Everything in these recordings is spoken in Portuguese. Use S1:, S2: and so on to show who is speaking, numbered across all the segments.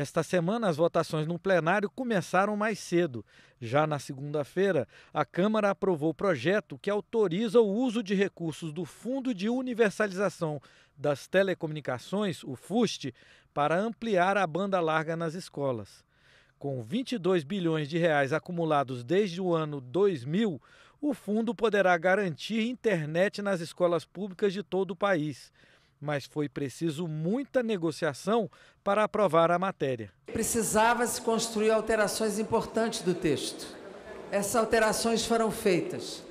S1: Esta semana, as votações no plenário começaram mais cedo. Já na segunda-feira, a Câmara aprovou o projeto que autoriza o uso de recursos do Fundo de Universalização das Telecomunicações, o FUST, para ampliar a banda larga nas escolas. Com 22 bilhões de reais acumulados desde o ano 2000, o fundo poderá garantir internet nas escolas públicas de todo o país mas foi preciso muita negociação para aprovar a matéria. Precisava-se construir alterações importantes do texto. Essas alterações foram feitas.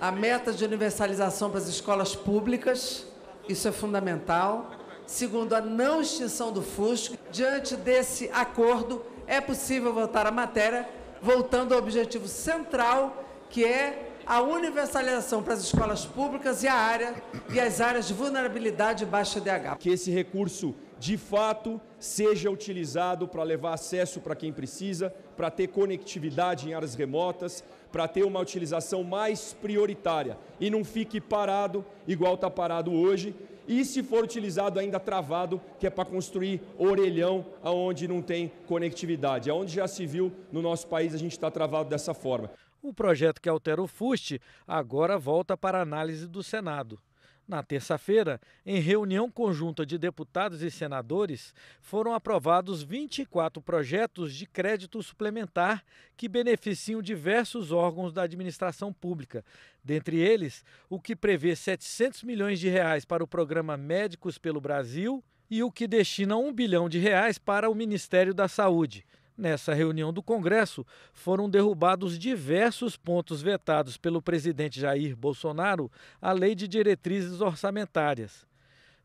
S1: A meta de universalização para as escolas
S2: públicas, isso é fundamental. Segundo, a não extinção do FUSC. Diante desse acordo, é possível votar a matéria, voltando ao objetivo
S1: central, que é a universalização para as escolas públicas e, a área, e as áreas de vulnerabilidade e baixa DH. Que esse recurso, de fato, seja utilizado para levar acesso para quem precisa, para ter conectividade em áreas remotas, para ter uma utilização mais prioritária e não fique parado igual está parado hoje. E se for utilizado ainda travado, que é para construir orelhão aonde não tem conectividade, aonde já se viu no nosso país a gente está travado dessa forma. O projeto que altera o FUST agora volta para análise do Senado. Na terça-feira, em reunião conjunta de deputados e senadores, foram aprovados 24 projetos de crédito suplementar que beneficiam diversos órgãos da administração pública. Dentre eles, o que prevê 700 milhões de reais para o programa Médicos pelo Brasil e o que destina 1 bilhão de reais para o Ministério da Saúde. Nessa reunião do Congresso, foram derrubados diversos pontos vetados pelo presidente Jair Bolsonaro à Lei de Diretrizes Orçamentárias.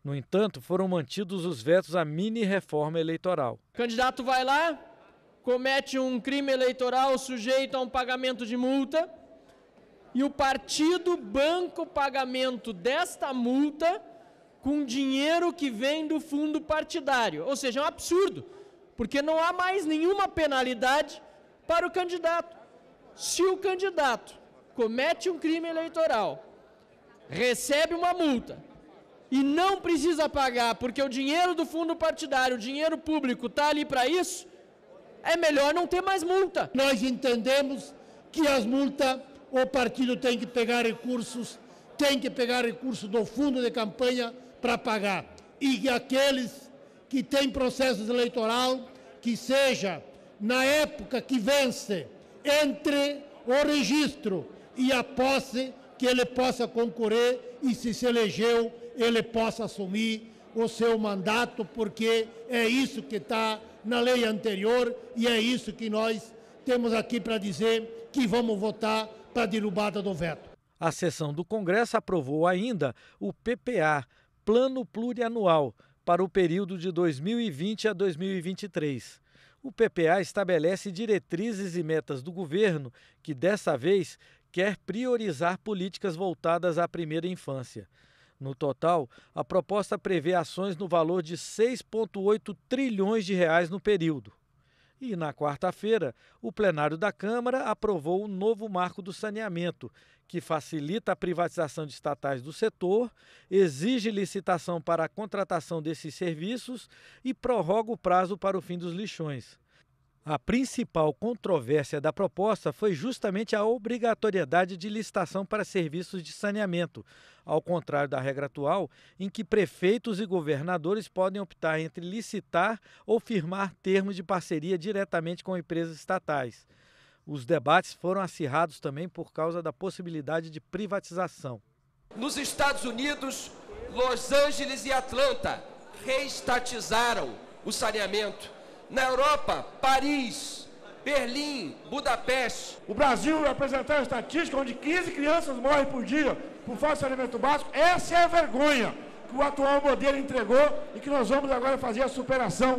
S1: No entanto, foram mantidos os vetos à mini reforma eleitoral.
S2: O candidato vai lá, comete um crime eleitoral sujeito a um pagamento de multa e o partido banca o pagamento desta multa com dinheiro que vem do fundo partidário. Ou seja, é um absurdo. Porque não há mais nenhuma penalidade para o candidato. Se o candidato comete um crime eleitoral, recebe uma multa e não precisa pagar porque o dinheiro do fundo partidário, o dinheiro público está
S3: ali para isso, é melhor não ter mais multa. Nós entendemos que as multas o partido tem que pegar recursos, tem que pegar recursos do fundo de campanha para pagar. E que aqueles que tem processos eleitoral, que seja na época que vence, entre o registro e a posse, que ele possa concorrer e se se elegeu, ele possa assumir o seu mandato, porque é isso que está na lei anterior e é isso que nós temos aqui para dizer que vamos votar para a derrubada do veto. A sessão do Congresso aprovou ainda o
S1: PPA, Plano Plurianual, para o período de 2020 a 2023. O PPA estabelece diretrizes e metas do governo, que dessa vez quer priorizar políticas voltadas à primeira infância. No total, a proposta prevê ações no valor de 6,8 trilhões de reais no período. E na quarta-feira, o plenário da Câmara aprovou o um novo marco do saneamento, que facilita a privatização de estatais do setor, exige licitação para a contratação desses serviços e prorroga o prazo para o fim dos lixões. A principal controvérsia da proposta foi justamente a obrigatoriedade de licitação para serviços de saneamento, ao contrário da regra atual, em que prefeitos e governadores podem optar entre licitar ou firmar termos de parceria diretamente com empresas estatais. Os debates foram acirrados também por causa da possibilidade de privatização.
S2: Nos Estados Unidos, Los Angeles e Atlanta reestatizaram o saneamento na Europa, Paris, Berlim, Budapeste. O Brasil é
S3: apresentar a estatística onde 15 crianças morrem por dia por falta de alimento básico, essa é a vergonha que o atual modelo entregou e que nós vamos agora fazer a superação.